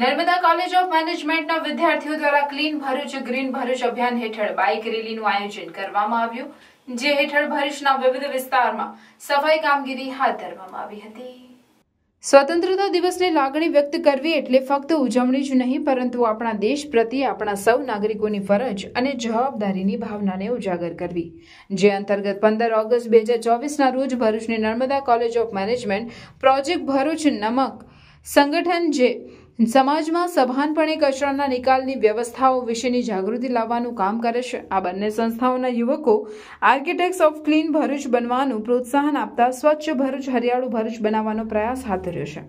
Narmada college of મેનેજમેન્ટના વિદ્યાર્થીઓ દ્વારા ક્લીન ભરૂચ ગ્રીન ભરૂચ અભિયાન હેઠળ બાઇક રેલીનું આયોજન કરવામાં આવ્યું જે હેઠળ ભરૂચના વિવિધ વિસ્તારમાં સફાઈ કામગીરી હાથ ધરવામાં આવી હતી સ્વતંત્રતા દિવસની લાગણી વ્યક્ત કરવી એટલે ફક્ત ઉજવણી જ નહીં પરંતુ આપણા દેશ પ્રત્યે આપણા સૌ નાગરિકોની ફરજ અને જવાબદારીની ભાવનાને ઉજાગર કરવી જે અંતર્ગત પંદર ઓગસ્ટ બે હજાર ચોવીસના રોજ ભરૂચની Narmada college of management project Bharuch નમક સંગઠન જે સમાજમાં સભાનપણે કચરાના નિકાલની વ્યવસ્થાઓ વિશેની જાગૃતિ લાવવાનું કામ કરે છે આ બંને સંસ્થાઓના યુવકો આર્કિટેક્ટ્સ ઓફ ક્લીન ભરૂચ બનવાનું પ્રોત્સાહન આપતા સ્વચ્છ ભરૂચ હરિયાળું ભરૂચ બનાવવાનો પ્રયાસ હાથ ધર્યો છે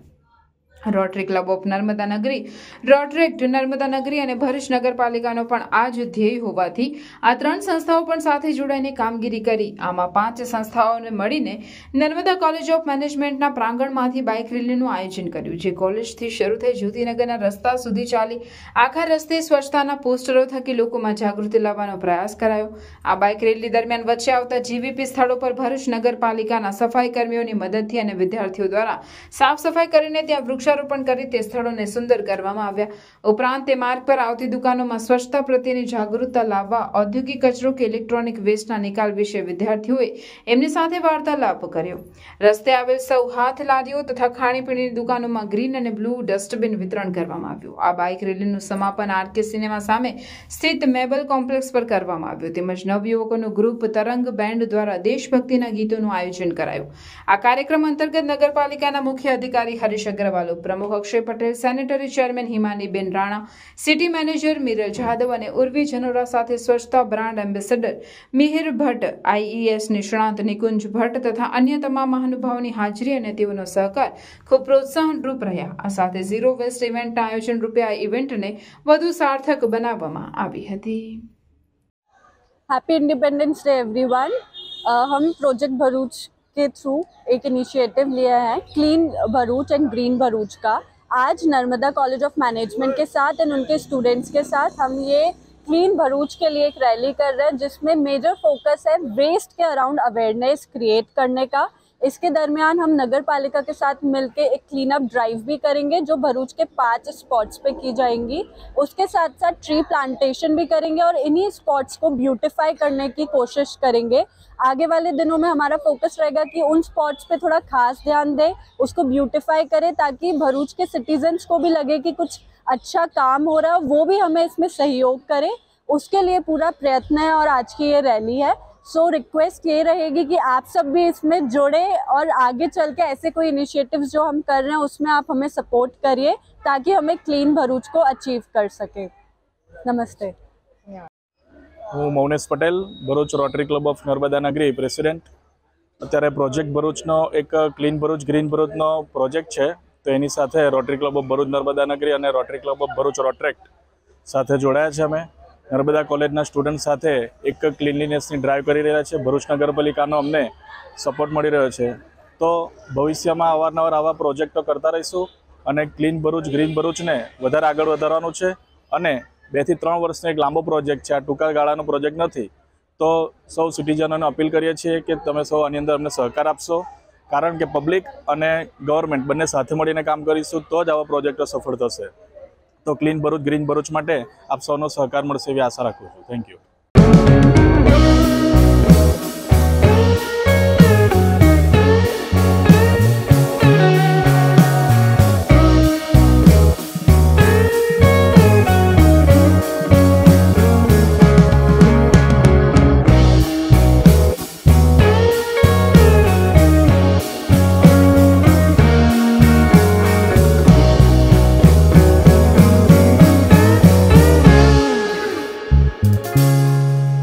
રોટરી ક્લબ ઓફ નર્મદા નગરી રોટરેક્ટ નર્મદા નગરી અને ભરૂચ નગરપાલિકાનો પણ આ જ ધ્યેય હોવાથી આ ત્રણ સંસ્થાઓ પણ સાથે જોડાઈને કામગીરી કરી આમાં પાંચ સંસ્થાઓને મળીને નર્મદા કોલેજ ઓફ મેનેજમેન્ટના પ્રાંગણમાંથી બાઇક રેલીનું આયોજન કર્યું જે કોલેજથી શરૂ થઈ જ્યોતિનગરના રસ્તા સુધી ચાલી આખા રસ્તે સ્વચ્છતાના પોસ્ટરો થકી લોકોમાં જાગૃતિ લાવવાનો પ્રયાસ કરાયો આ બાઇક રેલી દરમિયાન વચ્ચે આવતા જીવીપી સ્થળો પર ભરૂચ નગરપાલિકાના સફાઈ કર્મીઓની મદદથી અને વિદ્યાર્થીઓ દ્વારા સાફ સફાઈ કરીને ત્યાં વૃક્ષ વૃક્ષારોપણ કરી તે સ્થળોને સુંદર કરવામાં આવ્યા ઉપરાંત તે માર્ગ પર આવતી દુકાનોમાં સ્વચ્છતા પ્રત્યેની જાગૃતતા લાવવા ઔદ્યોગિક કચરો કે ઇલેક્ટ્રોનિક વેસ્ટના નિકાલ વિશે વિદ્યાર્થીઓએ એમની સાથે વાર્તાલાપ કર્યો રસ્તે આવેલ સૌ હાથ લારીઓ તથા ખાણીપીણીની દુકાનોમાં ગ્રીન અને બ્લુ ડસ્ટબિન વિતરણ કરવામાં આવ્યું આ બાઇક રેલીનું સમાપન આરકે સિનેમા સામે સ્થિત મેબલ કોમ્પ્લેક્સ પર કરવામાં આવ્યું તેમજ નવયુવકોનું ગ્રુપ તરંગ બેન્ડ દ્વારા દેશભક્તિના ગીતોનું આયોજન કરાયું આ કાર્યક્રમ અંતર્ગત નગરપાલિકાના મુખ્ય અધિકારી હરીશ અગ્રવાલ પ્રમુખ અક્ષય પટેલ સેનેટરી ચેરમેન હિમાનીબેન રાણા સિટી મેનેજર મિરર જાદવ અને ઉર્વી જનોરા સાથે સ્વચ્છતા brand ambassador Mihir Bhatt IES નિષ્ણાંત નિકુંજ ભટ્ટ તથા અન્ય તમામ મહાનુભાવોની હાજરી અને તેઓનો સહકાર ખૂબ પ્રોત્સાહનરૂપ રહ્યા આ સાથે ઝીરો વેસ્ટ ઇવેન્ટના આયોજન રૂપે આ ઇવેન્ટને વધુ સાર્થક બનાવવામાં આવી હતી हैप्पी इंडिपेंडेंस डे एवरीवन हम प्रोजेक्ट भरूच के थ्रू एक इनिशिएटिव लिया है clean Bharuch and green Bharuch का आज नर्मदा कॉलेज ऑफ मैनेजमेंट के साथ एंड उनके स्टूडेंट्स के साथ हम ये क्लीन भरूच के लिए एक रैली कर रहे हैं जिसमें मेजर फोकस है वेस्ट के अराउंड अवेयरनेस क्रिएट करने का इसके दरमियान हम नगर पालिका के साथ मिलकर एक क्लीन अप ड्राइव भी करेंगे जो भरूच के पाँच स्पॉट्स पे की जाएंगी उसके साथ साथ ट्री प्लांटेशन भी करेंगे और इन्हीं स्पॉट्स को ब्यूटिफाई करने की कोशिश करेंगे आगे वाले दिनों में हमारा फोकस रहेगा कि उन स्पॉट्स पे थोड़ा खास ध्यान दें उसको ब्यूटिफाई करें ताकि भरूच के सिटीजन्स को भी लगे कि कुछ अच्छा काम हो रहा है वो भी हमें इसमें सहयोग करें उसके लिए पूरा प्रयत्न है और आज की ये रैली है सो so, रिक्वेस्ट ये रहेगी कि आप सब भी इसमें जुड़े और आगे चल के ऐसे कोई इनिशिएटिव्स जो हम कर रहे हैं उसमें आप हमें सपोर्ट करिए ताकि हमें क्लीन भरूच को अचीव कर सके नमस्ते હું Maunesh Patel Bharuch Rotary club of Narmada Nagri president અત્યારે પ્રોજેક્ટ ભરૂચનો એક ક્લીન ભરૂચ ગ્રીન ભરૂચનો પ્રોજેક્ટ છે તો એની સાથે Rotary club of Bharuch Narmada Nagri અને Rotary club of Bharuch Rotaract સાથે જોડાયા છે અમે નર્મદા કોલેજના સ્ટુડન્ટ સાથે એક ક્લિનલીનેસની ડ્રાઈવ કરી રહ્યા છે ભરૂચ નગરપાલિકાનો અમને સપોર્ટ મળી રહ્યો છે તો ભવિષ્યમાં અવારનવાર આવા પ્રોજેક્ટો કરતા રહીશું અને ક્લીન ભરૂચ ગ્રીન ભરૂચને વધારે આગળ વધારવાનું છે અને બેથી ત્રણ વર્ષનો એક લાંબો પ્રોજેક્ટ છે આ ટૂંકા ગાળાનો પ્રોજેક્ટ નથી તો સૌ સિટીઝનોને અપીલ કરીએ છીએ કે તમે સૌ આની અંદર અમને સહકાર આપશો કારણ કે પબ્લિક અને ગવર્મેન્ટ બંને સાથે મળીને કામ કરીશું તો જ આવા પ્રોજેક્ટો સફળ થશે તો ક્લીન ભરૂચ ગ્રીન ભરૂચ માટે આપ સૌનો સહકાર મળશે એવી આશા રાખું છું થેન્ક યુ